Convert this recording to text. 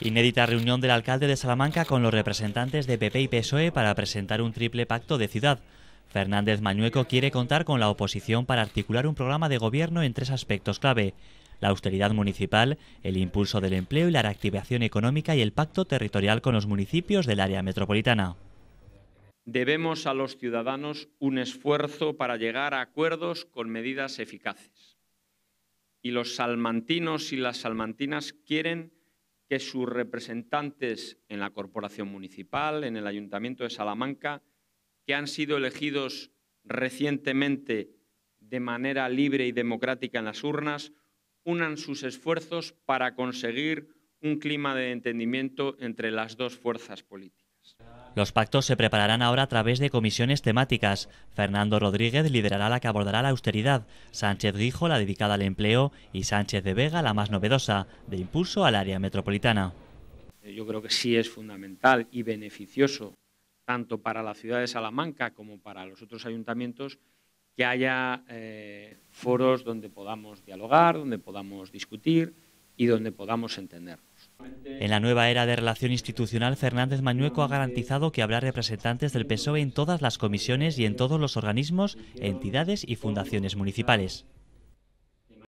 Inédita reunión del alcalde de Salamanca con los representantes de PP y PSOE para presentar un triple pacto de ciudad. Fernández Mañueco quiere contar con la oposición para articular un programa de gobierno en tres aspectos clave. La austeridad municipal, el impulso del empleo y la reactivación económica y el pacto territorial con los municipios del área metropolitana. Debemos a los ciudadanos un esfuerzo para llegar a acuerdos con medidas eficaces. Y los salmantinos y las salmantinas quieren que sus representantes en la corporación municipal, en el ayuntamiento de Salamanca, que han sido elegidos recientemente de manera libre y democrática en las urnas, unan sus esfuerzos para conseguir un clima de entendimiento entre las dos fuerzas políticas. Los pactos se prepararán ahora a través de comisiones temáticas. Fernando Rodríguez liderará la que abordará la austeridad, Sánchez Guijo la dedicada al empleo y Sánchez de Vega la más novedosa, de impulso al área metropolitana. Eh, yo creo que sí es fundamental y beneficioso, tanto para la ciudad de Salamanca como para los otros ayuntamientos, que haya eh, foros donde podamos dialogar, donde podamos discutir, y donde podamos entendernos. En la nueva era de relación institucional, Fernández Mañueco ha garantizado que habrá representantes del PSOE en todas las comisiones y en todos los organismos, entidades y fundaciones municipales.